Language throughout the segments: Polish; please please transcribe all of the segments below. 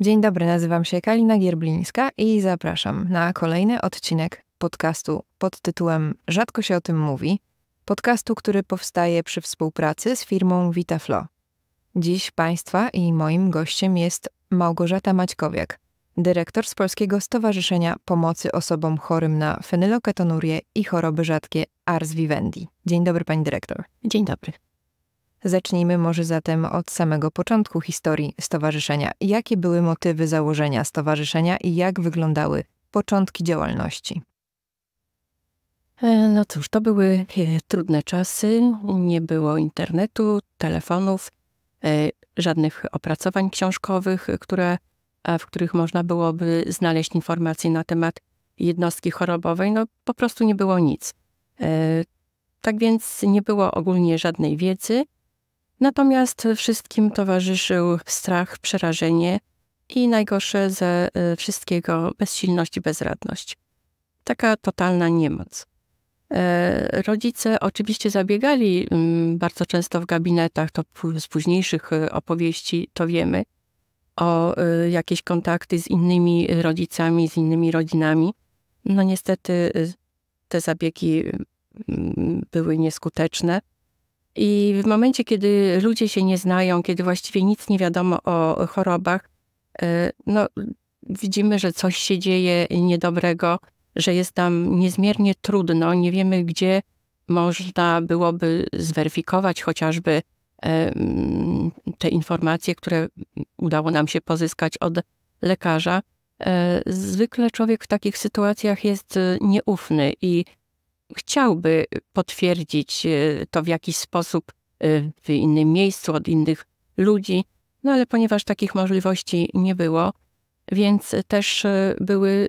Dzień dobry, nazywam się Kalina Gierblińska i zapraszam na kolejny odcinek podcastu pod tytułem Rzadko się o tym mówi, podcastu, który powstaje przy współpracy z firmą VitaFlow. Dziś Państwa i moim gościem jest Małgorzata Maćkowiak, dyrektor z Polskiego Stowarzyszenia Pomocy Osobom Chorym na Fenyloketonurię i Choroby Rzadkie Ars Vivendi. Dzień dobry, Pani Dyrektor. Dzień dobry. Zacznijmy może zatem od samego początku historii stowarzyszenia. Jakie były motywy założenia stowarzyszenia i jak wyglądały początki działalności? E, no cóż, to były e, trudne czasy. Nie było internetu, telefonów, e, żadnych opracowań książkowych, które, w których można byłoby znaleźć informacje na temat jednostki chorobowej. No po prostu nie było nic. Tak więc nie było ogólnie żadnej wiedzy, Natomiast wszystkim towarzyszył strach, przerażenie i najgorsze ze y, wszystkiego bezsilność i bezradność. Taka totalna niemoc. E, rodzice oczywiście zabiegali mm, bardzo często w gabinetach, to z późniejszych y, opowieści to wiemy, o y, jakieś kontakty z innymi rodzicami, z innymi rodzinami. No niestety te zabiegi mm, były nieskuteczne. I w momencie, kiedy ludzie się nie znają, kiedy właściwie nic nie wiadomo o chorobach, e, no, widzimy, że coś się dzieje niedobrego, że jest tam niezmiernie trudno, nie wiemy, gdzie można byłoby zweryfikować chociażby e, mm, te informacje, które udało nam się pozyskać od lekarza. E, zwykle człowiek w takich sytuacjach jest nieufny i chciałby y, potwierdzić y, to w jakiś sposób y, w innym miejscu, od innych ludzi, no ale ponieważ takich możliwości nie było, więc też były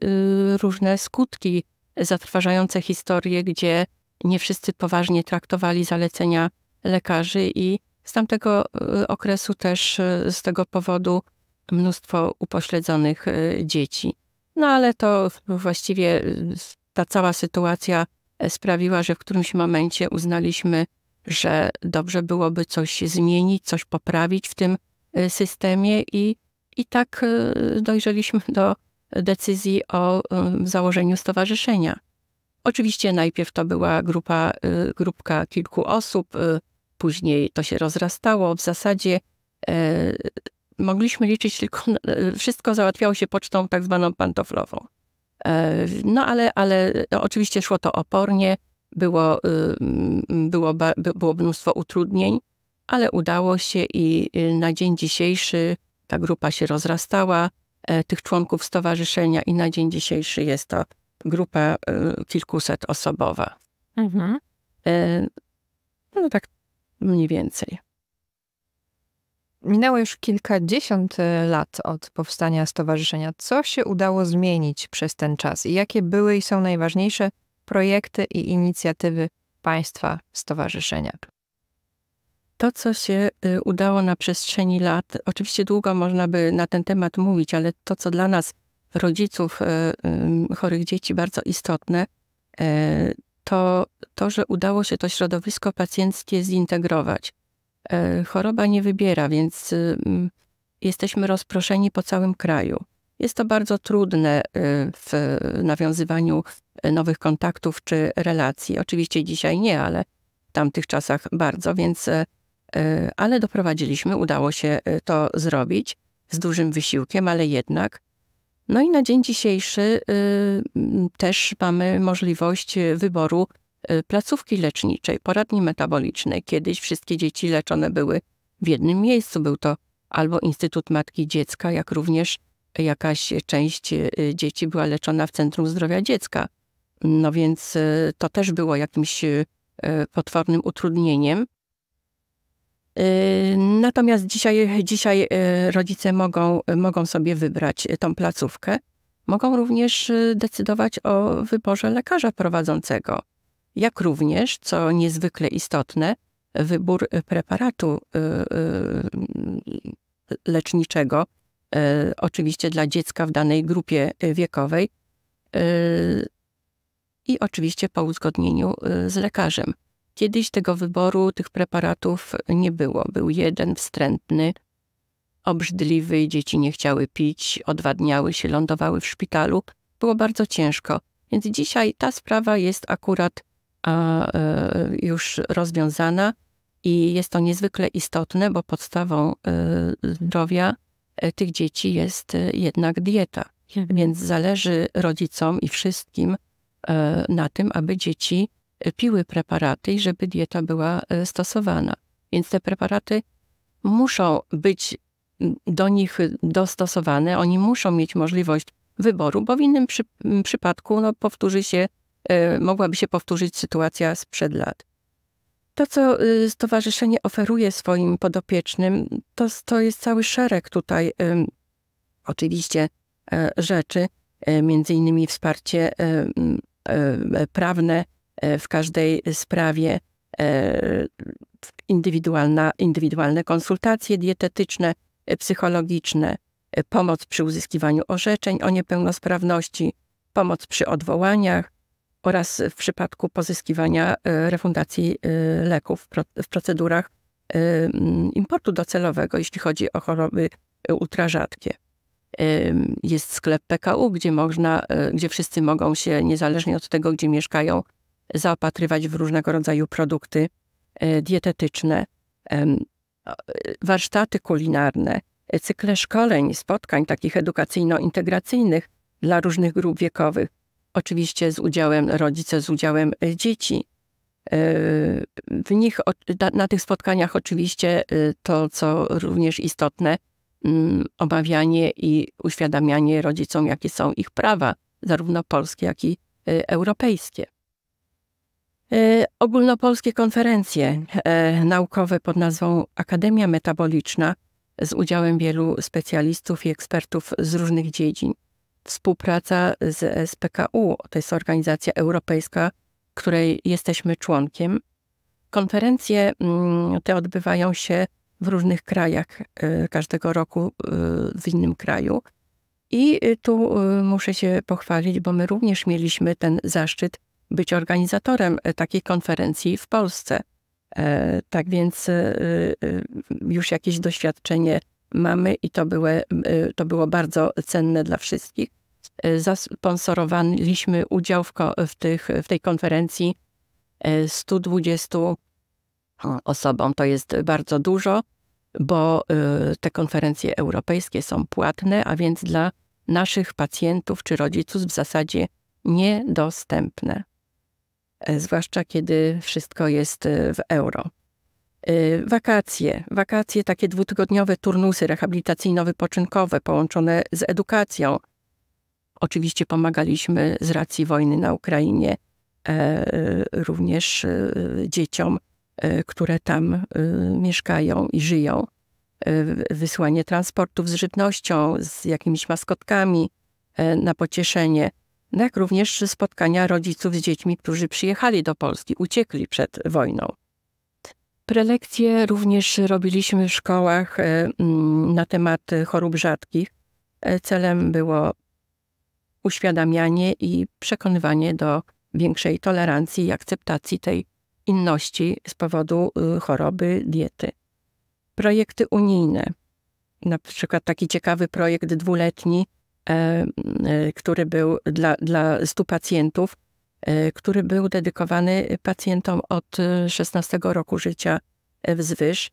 różne skutki zatrważające historie, gdzie nie wszyscy poważnie traktowali zalecenia lekarzy i z tamtego okresu też z tego powodu mnóstwo upośledzonych dzieci. No ale to właściwie ta cała sytuacja E, sprawiła, że w którymś momencie uznaliśmy, że dobrze byłoby coś zmienić, coś poprawić w tym e, systemie i, i tak e, dojrzeliśmy do decyzji o założeniu stowarzyszenia. Oczywiście najpierw to była grupa, grupka kilku osób, później to się rozrastało. W zasadzie mogliśmy liczyć tylko, wszystko załatwiało się pocztą tak zwaną pantoflową. E, no ale, ale e, oczywiście szło to opornie, było, y, było, było mnóstwo utrudnień, ale udało się i y, na dzień dzisiejszy ta grupa się rozrastała, e, tych członków stowarzyszenia i na dzień dzisiejszy jest to grupa y, kilkuset osobowa. Mhm. No tak mniej więcej. Minęło już kilkadziesiąt e, lat od powstania stowarzyszenia. Co się udało zmienić przez ten czas i jakie były i są najważniejsze projekty i inicjatywy państwa stowarzyszenia? To, co się y, udało na przestrzeni lat, oczywiście długo można by na ten temat mówić, ale to, co dla nas, rodziców e, chorych dzieci, bardzo istotne, e, to to, że udało się to środowisko pacjenckie zintegrować E, choroba nie wybiera, więc y, jesteśmy rozproszeni po całym kraju. Jest to bardzo trudne y, w nawiązywaniu e, nowych kontaktów czy relacji. Oczywiście dzisiaj nie, ale w tamtych czasach bardzo, więc e, ale doprowadziliśmy, udało się to zrobić z dużym wysiłkiem, ale jednak. No i na dzień dzisiejszy y, też mamy możliwość wyboru Y, placówki leczniczej, poradni metabolicznej. Kiedyś wszystkie dzieci leczone były w jednym miejscu. Był to albo Instytut Matki i Dziecka, jak również jakaś część y, dzieci była leczona w Centrum Zdrowia Dziecka. No więc y, to też było jakimś potwornym utrudnieniem. Natomiast dzisiaj, dzisiaj rodzice mogą, mogą sobie wybrać tą placówkę. Mogą również decydować o wyborze lekarza prowadzącego jak również, co niezwykle istotne, wybór y, preparatu y, y, leczniczego, oczywiście dla dziecka w danej grupie wiekowej i oczywiście po uzgodnieniu z lekarzem. Kiedyś tego wyboru tych preparatów nie było. Był jeden wstrętny, obrzydliwy, dzieci nie chciały pić, odwadniały się, lądowały w szpitalu. Było bardzo ciężko. Więc dzisiaj ta sprawa jest akurat E, już rozwiązana i jest to niezwykle istotne, bo podstawą e, zdrowia e, tych dzieci jest jednak dieta. Mhm. Więc zależy rodzicom i wszystkim na tym, aby dzieci piły preparaty i żeby dieta była stosowana. Więc te preparaty muszą być do nich dostosowane, oni muszą mieć możliwość wyboru, bo w innym przy, przypadku no, powtórzy się Y, mogłaby się powtórzyć sytuacja sprzed lat. To, co y, stowarzyszenie oferuje swoim podopiecznym, to, to jest cały szereg tutaj oczywiście e, rzeczy, e, między innymi wsparcie e, prawne w każdej sprawie, indywidualna, indywidualne konsultacje dietetyczne, psychologiczne, pomoc przy uzyskiwaniu orzeczeń o niepełnosprawności, pomoc przy odwołaniach, oraz w przypadku pozyskiwania e, refundacji e, leków w procedurach e, importu docelowego, jeśli chodzi o choroby ultrarzadkie. Jest sklep PKU, gdzie, można, gdzie wszyscy mogą się, niezależnie od tego, gdzie mieszkają, zaopatrywać w różnego rodzaju produkty dietetyczne, warsztaty kulinarne, cykle szkoleń, spotkań takich edukacyjno-integracyjnych dla różnych grup wiekowych oczywiście z udziałem rodziców, z udziałem e, dzieci. E, w nich, na tych spotkaniach oczywiście e, to, co również istotne, mm, omawianie i uświadamianie rodzicom, jakie są ich prawa, zarówno polskie, jak i europejskie. Ogólnopolskie konferencje naukowe pod nazwą Akademia Metaboliczna z udziałem wielu specjalistów i ekspertów z różnych dziedzin – współpraca z SPKU, to jest organizacja europejska, której jesteśmy członkiem. Konferencje mm, te odbywają się w różnych krajach y, każdego roku y, w innym kraju. I y, tu muszę się pochwalić, bo my również mieliśmy ten zaszczyt być organizatorem takiej konferencji w Polsce. E, tak więc już jakieś doświadczenie mamy i to, były, y, to było bardzo cenne dla wszystkich. Y, zasponsorowaliśmy udział w, w, tych, w tej konferencji 120 y, osobom. To jest bardzo dużo, bo te konferencje europejskie są płatne, a więc dla naszych pacjentów czy rodziców w zasadzie niedostępne. Zwłaszcza kiedy wszystko jest w euro. Y, wakacje, wakacje takie dwutygodniowe turnusy rehabilitacyjno-wypoczynkowe połączone z edukacją. Oczywiście pomagaliśmy z racji wojny na Ukrainie e, również e, dzieciom, e, które tam mieszkają i żyją. Wysłanie transportów z żywnością, z jakimiś maskotkami na pocieszenie, jak również spotkania rodziców z dziećmi, którzy przyjechali do Polski, uciekli przed wojną Prelekcje również robiliśmy w szkołach e, mm, na temat chorób rzadkich. E, celem było uświadamianie i przekonywanie do większej tolerancji i akceptacji tej inności z powodu y, choroby diety. Projekty unijne. Na przykład taki ciekawy projekt dwuletni, e, który był dla, dla 100 pacjentów, E, który był dedykowany pacjentom od 16 e, roku życia e, wzwyż.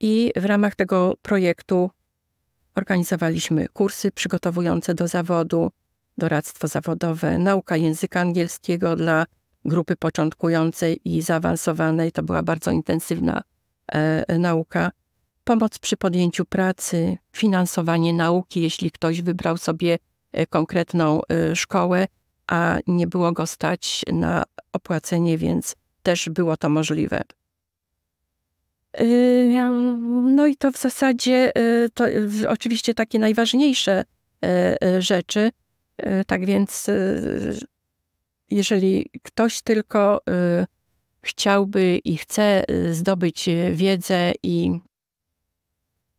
I w ramach tego projektu organizowaliśmy kursy przygotowujące do zawodu, doradztwo zawodowe, nauka języka angielskiego dla grupy początkującej i zaawansowanej. To była bardzo intensywna e, nauka. Pomoc przy podjęciu pracy, finansowanie nauki, jeśli ktoś wybrał sobie konkretną szkołę a nie było go stać na opłacenie, więc też było to możliwe. Y, no i to w zasadzie y, to oczywiście takie najważniejsze y, rzeczy. Tak więc, jeżeli ktoś tylko chciałby i chce zdobyć wiedzę i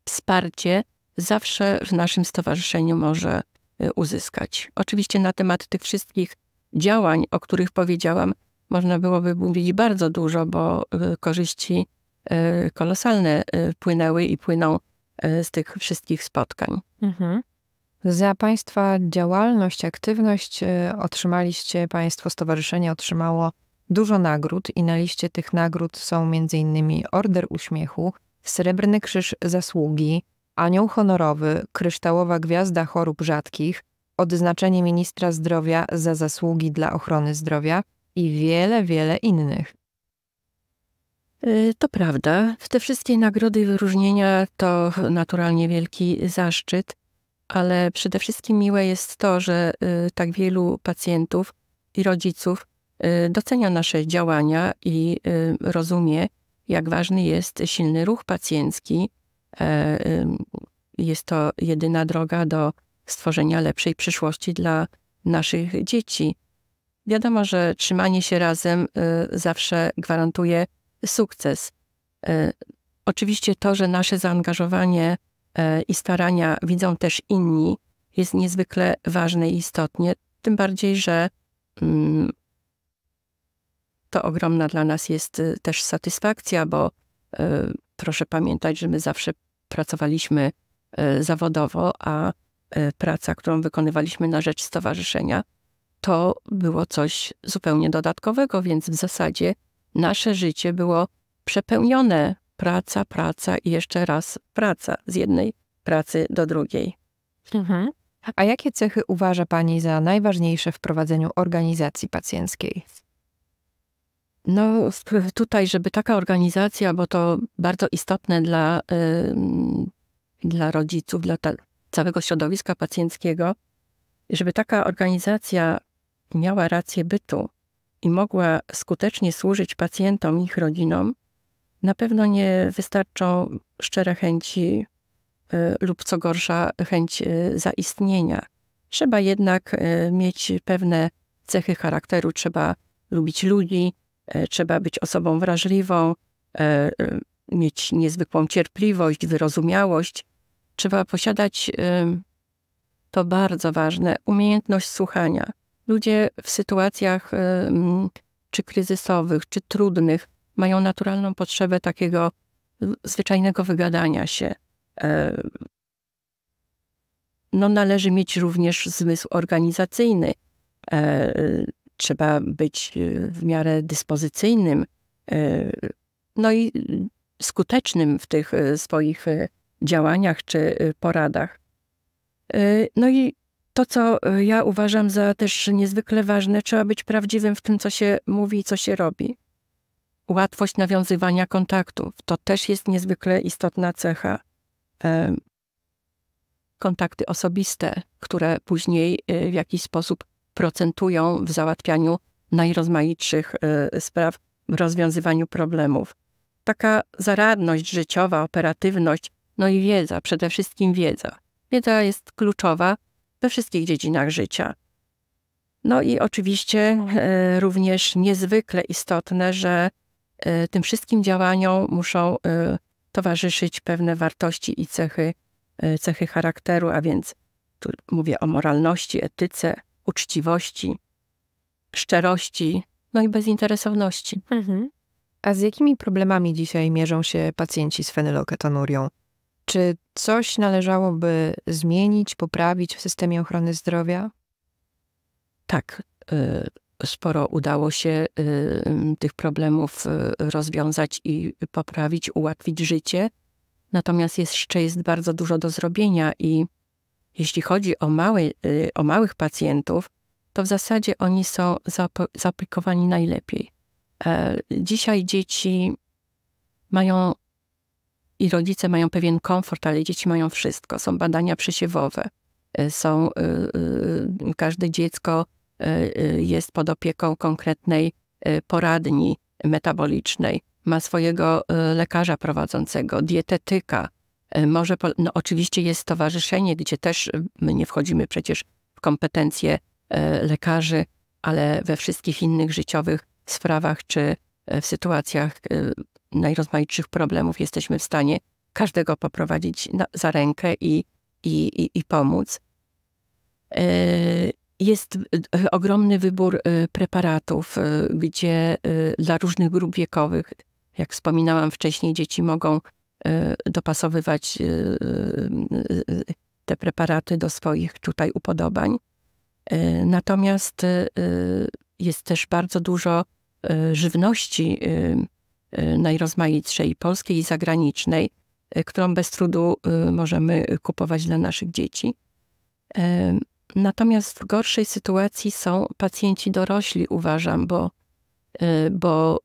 wsparcie, zawsze w naszym stowarzyszeniu może Y, uzyskać. Oczywiście na temat tych wszystkich działań, o których powiedziałam, można byłoby mówić bardzo dużo, bo y, korzyści y, kolosalne płynęły i płyną z tych wszystkich spotkań. Mhm. Za Państwa działalność, aktywność otrzymaliście, Państwo Stowarzyszenie otrzymało dużo nagród i na liście tych nagród są m.in. Order Uśmiechu, Srebrny Krzyż Zasługi, Anioł honorowy, kryształowa gwiazda chorób rzadkich, odznaczenie ministra zdrowia za zasługi dla ochrony zdrowia i wiele, wiele innych. Y, to prawda. Te wszystkie nagrody i wyróżnienia to naturalnie wielki zaszczyt, ale przede wszystkim miłe jest to, że y, tak wielu pacjentów i rodziców y, docenia nasze działania i rozumie, jak ważny jest silny ruch pacjencki, E, jest to jedyna droga do stworzenia lepszej przyszłości dla naszych dzieci. Wiadomo, że trzymanie się razem y, zawsze gwarantuje sukces. E, oczywiście to, że nasze zaangażowanie e, i starania widzą też inni, jest niezwykle ważne i istotne, tym bardziej, że mm, to ogromna dla nas jest y, też satysfakcja, bo y, proszę pamiętać, że my zawsze pracowaliśmy e, zawodowo, a e, praca, którą wykonywaliśmy na rzecz stowarzyszenia, to było coś zupełnie dodatkowego, więc w zasadzie nasze życie było przepełnione praca, praca i jeszcze raz praca z jednej pracy do drugiej. Mhm. A jakie cechy uważa Pani za najważniejsze w prowadzeniu organizacji pacjenckiej? No, tutaj, żeby taka organizacja, bo to bardzo istotne dla, dla rodziców, dla ta, całego środowiska pacjenckiego, żeby taka organizacja miała rację bytu i mogła skutecznie służyć pacjentom i ich rodzinom, na pewno nie wystarczą szczere chęci y, lub co gorsza chęć y, zaistnienia. Trzeba jednak y, mieć pewne cechy charakteru, trzeba lubić ludzi, E, trzeba być osobą wrażliwą, e, e, mieć niezwykłą cierpliwość, wyrozumiałość. Trzeba posiadać to bardzo ważne umiejętność słuchania. Ludzie w sytuacjach czy kryzysowych, czy trudnych mają naturalną potrzebę takiego zwyczajnego wygadania się. No, należy mieć również zmysł organizacyjny trzeba być y, w miarę dyspozycyjnym, y, no i y, skutecznym w tych swoich działaniach czy poradach. No i to, co ja uważam za też niezwykle ważne, trzeba być prawdziwym w tym, co się mówi i co się robi. Łatwość nawiązywania kontaktów to też jest niezwykle istotna cecha. Kontakty osobiste, które później w jakiś sposób procentują w załatwianiu najrozmaitszych y, spraw, w rozwiązywaniu problemów. Taka zaradność życiowa, operatywność, no i wiedza, przede wszystkim wiedza. Wiedza jest kluczowa we wszystkich dziedzinach życia. No i oczywiście y, również niezwykle istotne, że y, tym wszystkim działaniom muszą towarzyszyć pewne wartości i cechy, cechy charakteru, a więc tu mówię o moralności, etyce, uczciwości, szczerości, no i bezinteresowności. Mhm. A z jakimi problemami dzisiaj mierzą się pacjenci z fenyloketonurią? Czy coś należałoby zmienić, poprawić w systemie ochrony zdrowia? Tak. Y, sporo udało się tych problemów y, rozwiązać i poprawić, ułatwić życie. Natomiast jeszcze jest bardzo dużo do zrobienia i jeśli chodzi o, małe, y, o małych pacjentów, to w zasadzie oni są zaaplikowani najlepiej. E, dzisiaj dzieci mają i rodzice mają pewien komfort, ale dzieci mają wszystko. Są badania przesiewowe, e, są, y, y, każde dziecko e, jest pod opieką konkretnej poradni metabolicznej, ma swojego lekarza prowadzącego, dietetyka, E, może, no oczywiście jest stowarzyszenie, gdzie też e, my nie wchodzimy przecież w kompetencje e, lekarzy, ale we wszystkich innych życiowych sprawach czy w sytuacjach najrozmaitszych problemów jesteśmy w stanie każdego poprowadzić na, za rękę i, i, i, i pomóc. Jest ogromny wybór preparatów, gdzie dla różnych grup wiekowych, jak wspominałam wcześniej, dzieci mogą Y, dopasowywać y, y, te preparaty do swoich tutaj upodobań. Natomiast jest też bardzo dużo żywności najrozmaitszej, polskiej i zagranicznej, którą bez trudu możemy kupować dla naszych dzieci. Natomiast w gorszej sytuacji są pacjenci dorośli, uważam, bo, bo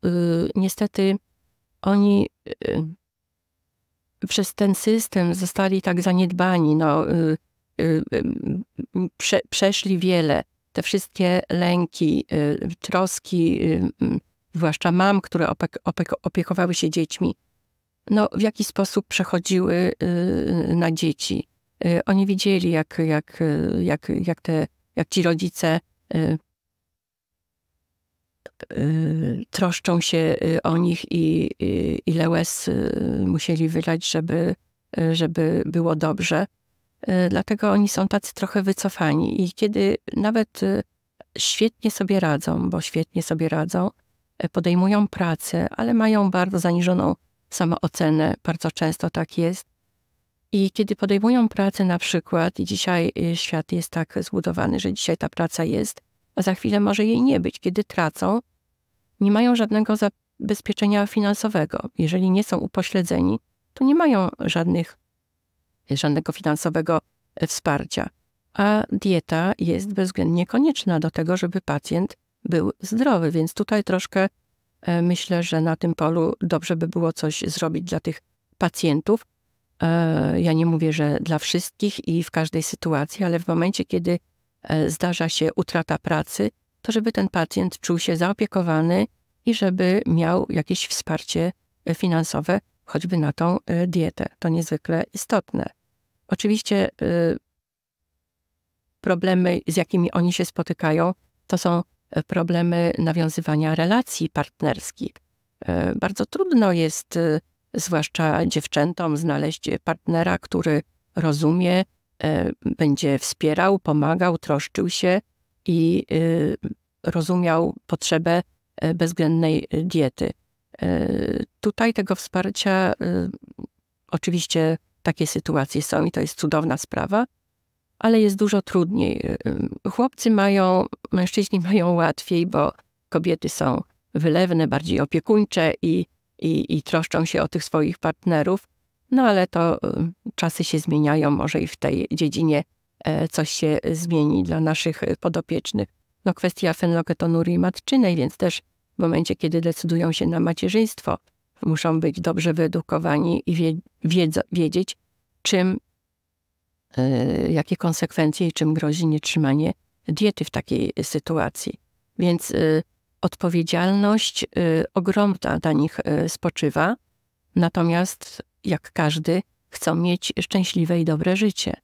niestety oni przez ten system zostali tak zaniedbani. No, y, y, y, prze, przeszli wiele. Te wszystkie lęki, troski, mm, zwłaszcza mam, które opek, opiekowały się dziećmi, no, w jaki sposób przechodziły na dzieci. Oni widzieli, jak, jak, jak, jak, te, jak ci rodzice troszczą się y, o nich i, ile łez y, musieli wylać, żeby, y, żeby było dobrze. Dlatego oni są tacy trochę wycofani i kiedy nawet świetnie sobie radzą, bo świetnie sobie radzą, podejmują pracę, ale mają bardzo zaniżoną samoocenę, bardzo często tak jest. I kiedy podejmują pracę na przykład, i dzisiaj świat jest tak zbudowany, że dzisiaj ta praca jest, a za chwilę może jej nie być, kiedy tracą, nie mają żadnego zabezpieczenia finansowego. Jeżeli nie są upośledzeni, to nie mają żadnych, żadnego finansowego e, wsparcia. A dieta jest bezwzględnie konieczna do tego, żeby pacjent był zdrowy, więc tutaj troszkę e, myślę, że na tym polu dobrze by było coś zrobić dla tych pacjentów. E, ja nie mówię, że dla wszystkich i w każdej sytuacji, ale w momencie, kiedy E, zdarza się utrata pracy, to żeby ten pacjent czuł się zaopiekowany i żeby miał jakieś wsparcie e, finansowe, choćby na tą e, dietę. To niezwykle istotne. Oczywiście problemy, z jakimi oni się spotykają, to są problemy nawiązywania relacji partnerskich. Bardzo trudno jest, zwłaszcza dziewczętom, znaleźć partnera, który rozumie, E, będzie wspierał, pomagał, troszczył się i e, rozumiał potrzebę e, bezwzględnej diety. Tutaj tego wsparcia oczywiście takie sytuacje są i to jest cudowna sprawa, ale jest dużo trudniej. Chłopcy mają, mężczyźni mają łatwiej, bo kobiety są wylewne, bardziej opiekuńcze i, i, i troszczą się o tych swoich partnerów. No ale to y, czasy się zmieniają, może i w tej dziedzinie e, coś się zmieni dla naszych y, podopiecznych. No kwestia fenylketonurii matczynej, więc też w momencie, kiedy decydują się na macierzyństwo, muszą być dobrze wyedukowani i wiedzieć, czym, e, jakie konsekwencje i czym grozi nietrzymanie diety w takiej sytuacji. Więc y, odpowiedzialność ogromna na nich spoczywa, natomiast jak każdy, chcą mieć szczęśliwe i dobre życie.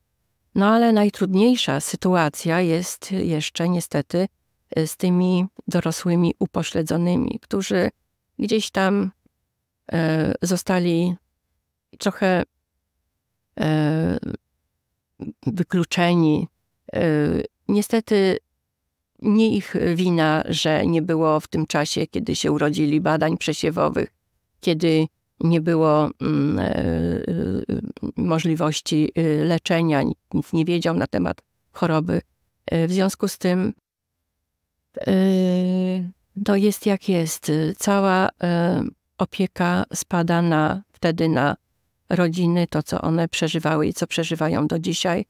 No ale najtrudniejsza sytuacja jest jeszcze niestety e, z tymi dorosłymi upośledzonymi, którzy gdzieś tam e, zostali trochę e, wykluczeni. E, niestety nie ich wina, że nie było w tym czasie, kiedy się urodzili badań przesiewowych, kiedy nie było mm, e, e, możliwości e, leczenia, nic nie wiedział na temat choroby. W związku z tym to jest jak jest. Cała opieka spada na, wtedy na rodziny, to co one przeżywały i co przeżywają do dzisiaj.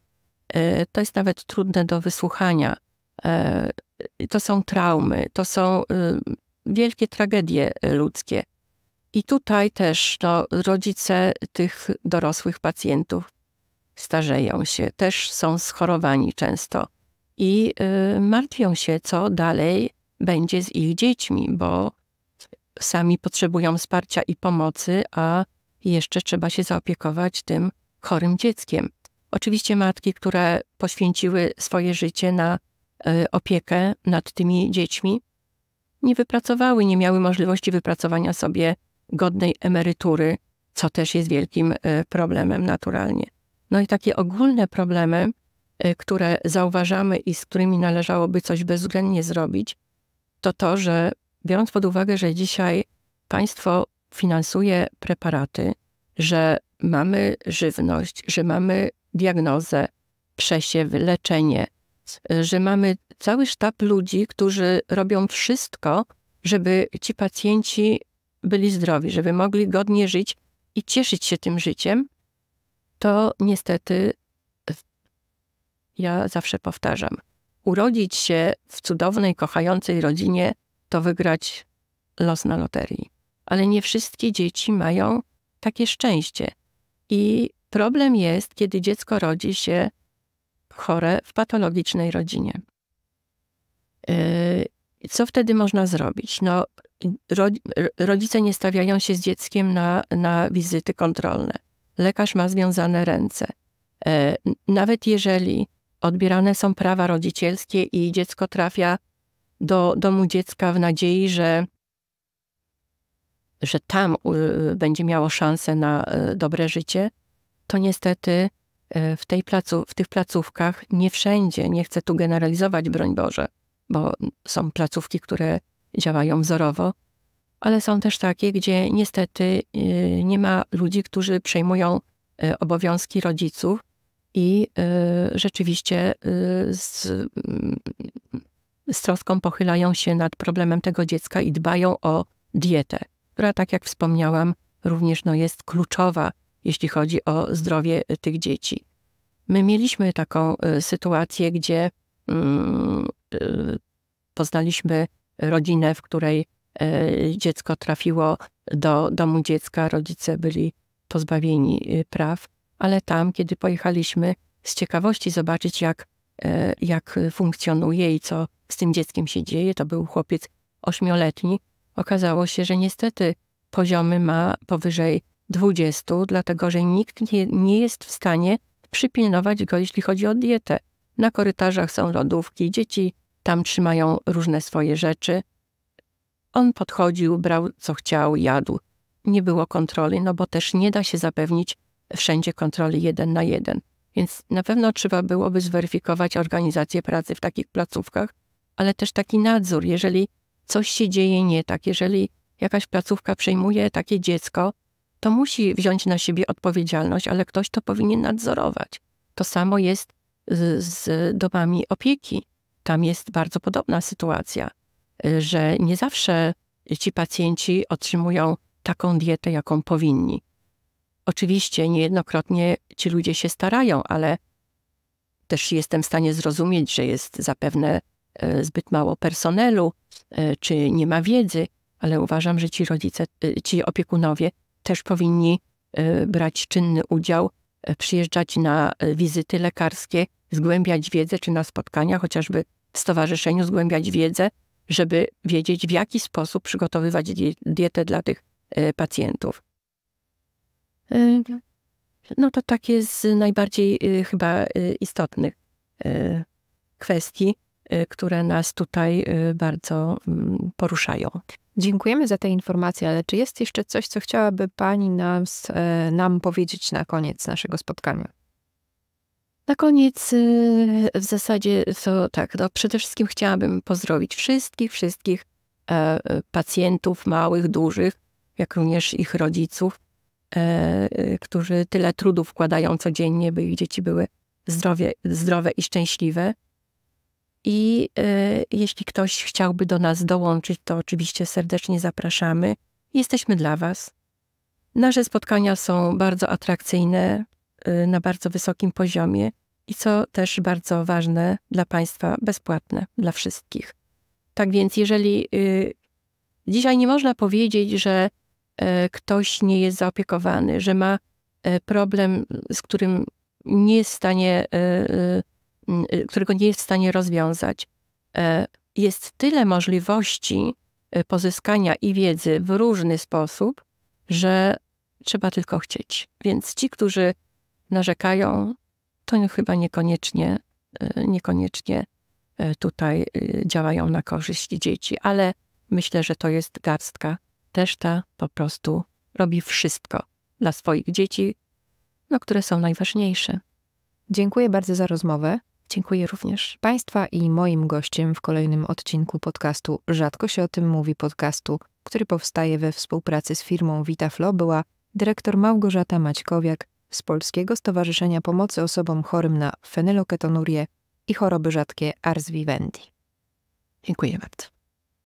To jest nawet trudne do wysłuchania. To są traumy, to są wielkie tragedie ludzkie. I tutaj też to no, rodzice tych dorosłych pacjentów starzeją się, też są schorowani często i y, martwią się, co dalej będzie z ich dziećmi, bo sami potrzebują wsparcia i pomocy, a jeszcze trzeba się zaopiekować tym chorym dzieckiem. Oczywiście matki, które poświęciły swoje życie na y, opiekę nad tymi dziećmi, nie wypracowały, nie miały możliwości wypracowania sobie godnej emerytury, co też jest wielkim e, problemem naturalnie. No i takie ogólne problemy, e, które zauważamy i z którymi należałoby coś bezwzględnie zrobić, to to, że biorąc pod uwagę, że dzisiaj państwo finansuje preparaty, że mamy żywność, że mamy diagnozę, przesiew, leczenie, e, że mamy cały sztab ludzi, którzy robią wszystko, żeby ci pacjenci byli zdrowi, żeby mogli godnie żyć i cieszyć się tym życiem, to niestety, ja zawsze powtarzam, urodzić się w cudownej, kochającej rodzinie, to wygrać los na loterii. Ale nie wszystkie dzieci mają takie szczęście. I problem jest, kiedy dziecko rodzi się chore w patologicznej rodzinie. Yy, co wtedy można zrobić? No, rodzice nie stawiają się z dzieckiem na, na wizyty kontrolne. Lekarz ma związane ręce. E, nawet jeżeli odbierane są prawa rodzicielskie i dziecko trafia do domu dziecka w nadziei, że, że tam będzie miało szansę na e, dobre życie, to niestety e, w, tej placu, w tych placówkach nie wszędzie, nie chcę tu generalizować, broń Boże, bo są placówki, które działają wzorowo, ale są też takie, gdzie niestety y, nie ma ludzi, którzy przejmują y, obowiązki rodziców i y, rzeczywiście z, z troską pochylają się nad problemem tego dziecka i dbają o dietę, która, tak jak wspomniałam, również no, jest kluczowa, jeśli chodzi o zdrowie tych dzieci. My mieliśmy taką sytuację, gdzie mm, poznaliśmy rodzinę, w której e, dziecko trafiło do domu dziecka, rodzice byli pozbawieni e, praw, ale tam, kiedy pojechaliśmy z ciekawości zobaczyć, jak, e, jak funkcjonuje i co z tym dzieckiem się dzieje, to był chłopiec ośmioletni, okazało się, że niestety poziomy ma powyżej 20, dlatego że nikt nie, nie jest w stanie przypilnować go, jeśli chodzi o dietę. Na korytarzach są lodówki, dzieci tam trzymają różne swoje rzeczy. On podchodził, brał co chciał, jadł. Nie było kontroli, no bo też nie da się zapewnić wszędzie kontroli jeden na jeden. Więc na pewno trzeba byłoby zweryfikować organizację pracy w takich placówkach, ale też taki nadzór, jeżeli coś się dzieje nie tak, jeżeli jakaś placówka przejmuje takie dziecko, to musi wziąć na siebie odpowiedzialność, ale ktoś to powinien nadzorować. To samo jest z, z domami opieki tam jest bardzo podobna sytuacja, y, że nie zawsze ci pacjenci otrzymują taką dietę, jaką powinni. Oczywiście niejednokrotnie ci ludzie się starają, ale też jestem w stanie zrozumieć, że jest zapewne y, zbyt mało personelu, y, czy nie ma wiedzy, ale uważam, że ci rodzice, ci opiekunowie też powinni brać czynny udział, przyjeżdżać na wizyty lekarskie, zgłębiać wiedzę, czy na spotkaniach, chociażby w stowarzyszeniu, zgłębiać wiedzę, żeby wiedzieć, w jaki sposób przygotowywać dietę dla tych e, pacjentów. E, no to takie z najbardziej e, chyba istotnych kwestii, które nas tutaj bardzo mm, poruszają. Dziękujemy za te informacje, ale czy jest jeszcze coś, co chciałaby Pani nas, nam powiedzieć na koniec naszego spotkania? Na koniec y, w zasadzie to tak, no przede wszystkim chciałabym pozdrowić wszystkich, wszystkich e, e, pacjentów, małych, dużych, jak również ich rodziców, e, którzy tyle trudu wkładają codziennie, by ich dzieci były zdrowie, zdrowe i szczęśliwe. I jeśli ktoś chciałby do nas dołączyć, to oczywiście serdecznie zapraszamy. Jesteśmy dla Was. Nasze spotkania są bardzo atrakcyjne, Y, na bardzo wysokim poziomie i co też bardzo ważne dla państwa, bezpłatne dla wszystkich. Tak więc, jeżeli y, dzisiaj nie można powiedzieć, że y, ktoś nie jest zaopiekowany, że ma problem, z którym nie jest w stanie, którego nie jest w stanie rozwiązać. Jest tyle możliwości pozyskania i wiedzy w różny sposób, że trzeba tylko chcieć. Więc ci, którzy narzekają, to chyba niekoniecznie, e, niekoniecznie e, tutaj e, działają na korzyść dzieci, ale myślę, że to jest garstka. Też ta po prostu robi wszystko dla swoich dzieci, no, które są najważniejsze. Dziękuję bardzo za rozmowę. Dziękuję również. Państwa i moim gościem w kolejnym odcinku podcastu Rzadko się o tym mówi podcastu, który powstaje we współpracy z firmą VitaFlow była dyrektor Małgorzata Maćkowiak, z Polskiego Stowarzyszenia Pomocy Osobom Chorym na Fenyloketonurię i Choroby Rzadkie Ars Vivendi. Dziękuję bardzo.